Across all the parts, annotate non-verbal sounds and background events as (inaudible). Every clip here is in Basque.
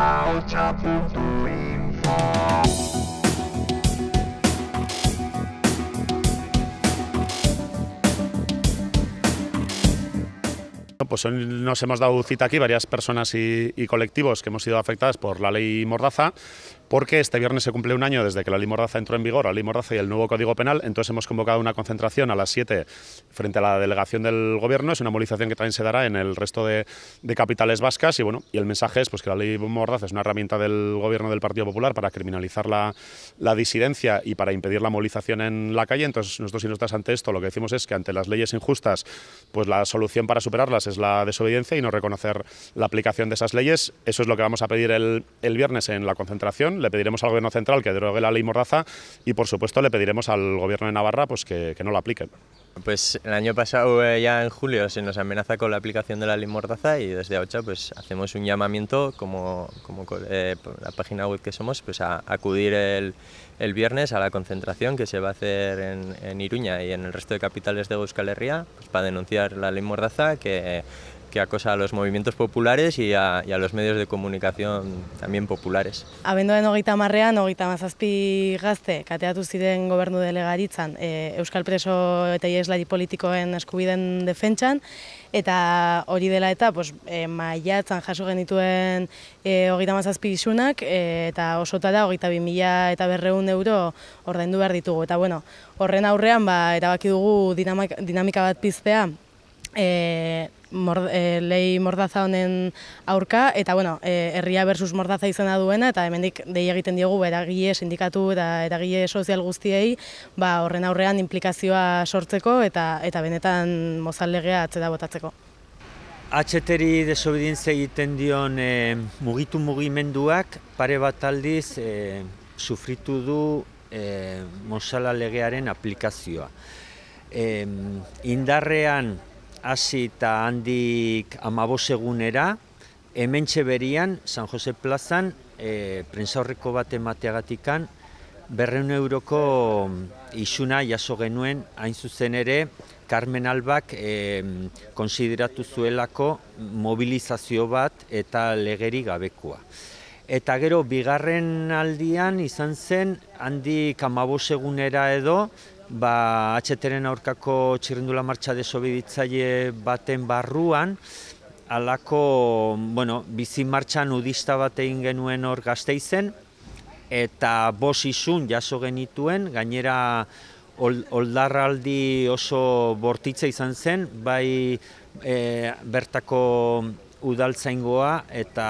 out of the rainfall. Pues nos hemos dado cita aquí varias personas y, colectivos que hemos sido afectadas por la ley Mordaza, porque este viernes se cumple un año desde que la ley Mordaza entró en vigor, la ley Mordaza y el nuevo Código Penal, entonces hemos convocado una concentración a las 7 frente a la delegación del Gobierno, es una movilización que también se dará en el resto de, capitales vascas y bueno, y el mensaje es pues, que la ley Mordaza es una herramienta del Gobierno del Partido Popular para criminalizar la, disidencia y para impedir la movilización en la calle, entonces nosotros y nosotras ante esto lo que decimos es que ante las leyes injustas, pues la solución para superarlas es la desobediencia y no reconocer la aplicación de esas leyes. Eso es lo que vamos a pedir el, el viernes en la concentración. Le pediremos al Gobierno Central que drogue la ley Mordaza y, por supuesto, le pediremos al Gobierno de Navarra pues, que, no la apliquen. Pues el año pasado, eh, ya en julio, se nos amenaza con la aplicación de la ley Mordaza y desde AOCHA pues, hacemos un llamamiento, como, como eh, la página web que somos, pues, a acudir el, viernes a la concentración que se va a hacer en, Iruña y en el resto de capitales de Euskal Herria pues, para denunciar la ley Mordaza que que acosa a los movimientos populares y a, y a los medios de comunicación también populares. Habendo hogeita marrean, hogeita mazazpi gazte, kateatu ziren gobernu delegaritzan, eh, Euskal Preso eta Ieslari politikoen eskubiden defentsan, eta hori dela eta pues, e, maiatzan jaso genituen e, hogeita isunak, eta osotara hogeita bi mila eta berreun euro ordaindu behar ditugu. Eta bueno, horren aurrean, ba, erabaki dugu dinamika bat piztea, e, mord, e, lehi mordaza honen aurka, eta bueno, e, herria versus mordaza izena duena, eta hemendik dei egiten diogu eragie sindikatu eta eragie sozial guztiei, ba, horren aurrean implikazioa sortzeko eta eta benetan mozallegea atzera botatzeko. Atxeteri desobedientzia egiten dion e, mugitu mugimenduak pare bat aldiz e, sufritu du e, legearen aplikazioa. E, indarrean hasi eta handik amabos egunera, hemen txeberian, San Jose plazan, e, eh, horreko bat emateagatikan, berreun euroko mm, isuna jaso genuen, hain zuzen ere, Carmen Albak e, konsideratu zuelako mobilizazio bat eta legeri gabekua. Eta gero, bigarren aldian izan zen, handik amabos egunera edo, ba, atxeteren aurkako txirrindula martxa desobiditzaile baten barruan, alako bueno, bizi martxan udista bat egin genuen hor gazteizen, eta bos izun jaso genituen, gainera oldarraldi oso bortitza izan zen, bai e, bertako udaltzaingoa eta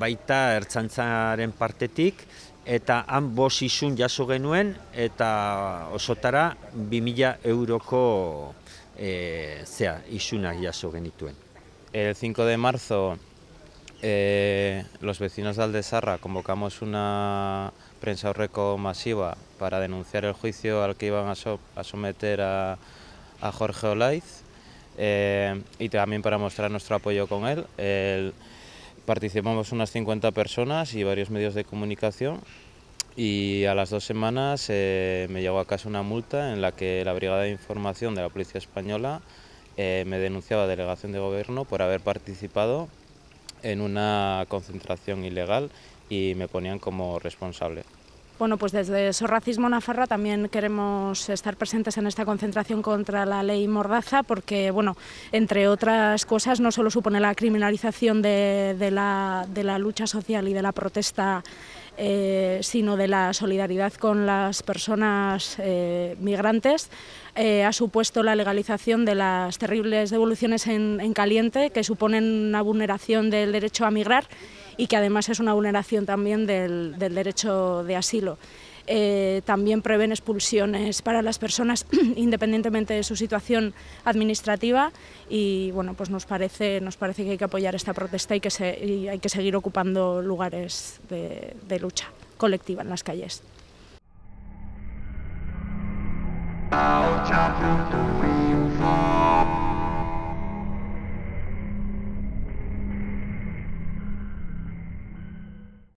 baita ertzantzaren partetik, eta han bos isun jaso genuen, eta osotara 2.000 euroko e, zea, izunak jaso genituen. El 5 de marzo, eh, los vecinos de Aldezarra convocamos una prensa horreko masiva para denunciar el juicio al que iban a, someter a, a Jorge Olaiz eh, y también para mostrar nuestro apoyo con él. El, Participamos unas 50 personas y varios medios de comunicación y a las dos semanas eh, me llegó a casa una multa en la que la Brigada de Información de la Policía Española eh, me denunciaba a delegación de gobierno por haber participado en una concentración ilegal y me ponían como responsable. Bueno, pues desde Sorracismo Nafarra también queremos estar presentes en esta concentración contra la ley Mordaza porque, bueno, entre otras cosas, no solo supone la criminalización de, la, lucha social y de la protesta, eh, sino de la solidaridad con las personas eh, migrantes, eh, ha supuesto la legalización de las terribles devoluciones en, en caliente que suponen una vulneración del derecho a migrar y que además es una vulneración también del, derecho de asilo. Eh, también prevén expulsiones para las personas (clears throat) independientemente de su situación administrativa y bueno pues nos parece nos parece que hay que apoyar esta protesta y que hay que seguir ocupando lugares de lucha colectiva en las calles.